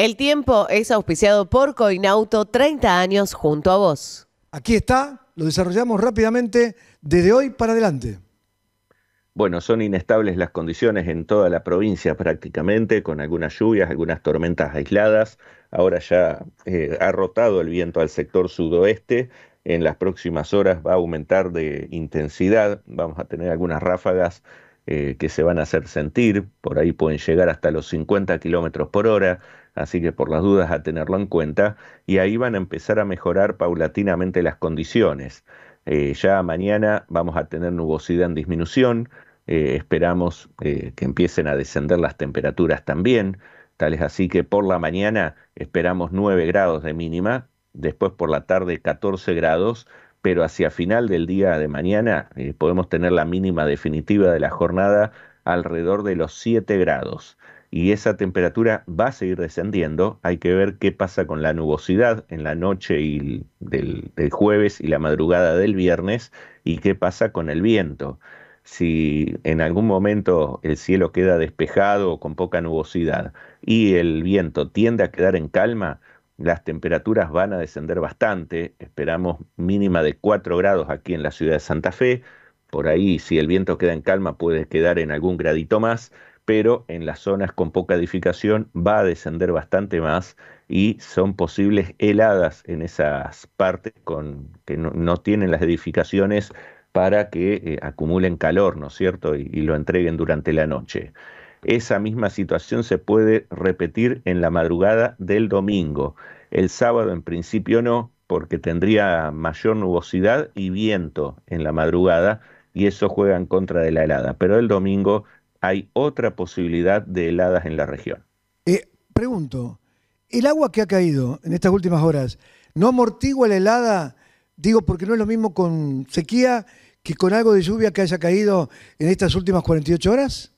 El tiempo es auspiciado por Coinauto 30 años junto a vos. Aquí está, lo desarrollamos rápidamente desde hoy para adelante. Bueno, son inestables las condiciones en toda la provincia prácticamente, con algunas lluvias, algunas tormentas aisladas. Ahora ya eh, ha rotado el viento al sector sudoeste. En las próximas horas va a aumentar de intensidad. Vamos a tener algunas ráfagas eh, que se van a hacer sentir, por ahí pueden llegar hasta los 50 kilómetros por hora, así que por las dudas a tenerlo en cuenta, y ahí van a empezar a mejorar paulatinamente las condiciones. Eh, ya mañana vamos a tener nubosidad en disminución, eh, esperamos que empiecen a descender las temperaturas también, tal es así que por la mañana esperamos 9 grados de mínima, después por la tarde 14 grados, pero hacia final del día de mañana eh, podemos tener la mínima definitiva de la jornada alrededor de los 7 grados. Y esa temperatura va a seguir descendiendo. Hay que ver qué pasa con la nubosidad en la noche y del, del jueves y la madrugada del viernes y qué pasa con el viento. Si en algún momento el cielo queda despejado o con poca nubosidad y el viento tiende a quedar en calma, las temperaturas van a descender bastante, esperamos mínima de 4 grados aquí en la ciudad de Santa Fe, por ahí si el viento queda en calma puede quedar en algún gradito más, pero en las zonas con poca edificación va a descender bastante más y son posibles heladas en esas partes con, que no, tienen las edificaciones para que eh, acumulen calor, ¿no es cierto? y lo entreguen durante la noche. Esa misma situación se puede repetir en la madrugada del domingo. El sábado en principio no, porque tendría mayor nubosidad y viento en la madrugada y eso juega en contra de la helada. Pero el domingo hay otra posibilidad de heladas en la región. Eh, pregunto, ¿el agua que ha caído en estas últimas horas no amortigua la helada? Digo, porque no es lo mismo con sequía que con algo de lluvia que haya caído en estas últimas 48 horas.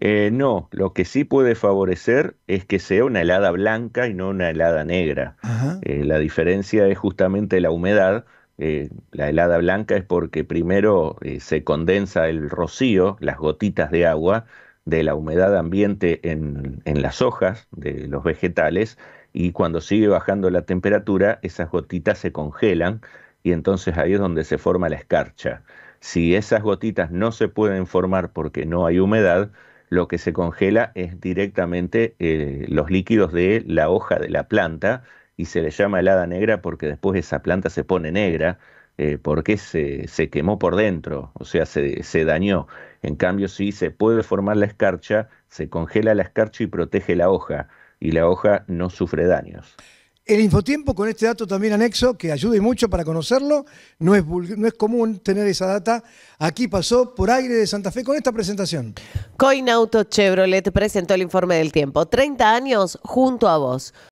Eh, no, lo que sí puede favorecer es que sea una helada blanca y no una helada negra. Eh, la diferencia es justamente la humedad. Eh, la helada blanca es porque primero se condensa el rocío, las gotitas de agua, de la humedad ambiente en las hojas de los vegetales y cuando sigue bajando la temperatura esas gotitas se congelan y entonces ahí es donde se forma la escarcha. Si esas gotitas no se pueden formar porque no hay humedad, lo que se congela es directamente eh, los líquidos de la hoja de la planta y se le llama helada negra porque después esa planta se pone negra eh, porque se, se, quemó por dentro, o sea, se, se dañó. En cambio, si se puede formar la escarcha, se congela la escarcha y protege la hoja y la hoja no sufre daños. El infotiempo con este dato también anexo, que ayude mucho para conocerlo, no es, no es común tener esa data. Aquí pasó por aire de Santa Fe con esta presentación. Coinauto Chevrolet presentó el informe del tiempo. 30 años junto a vos.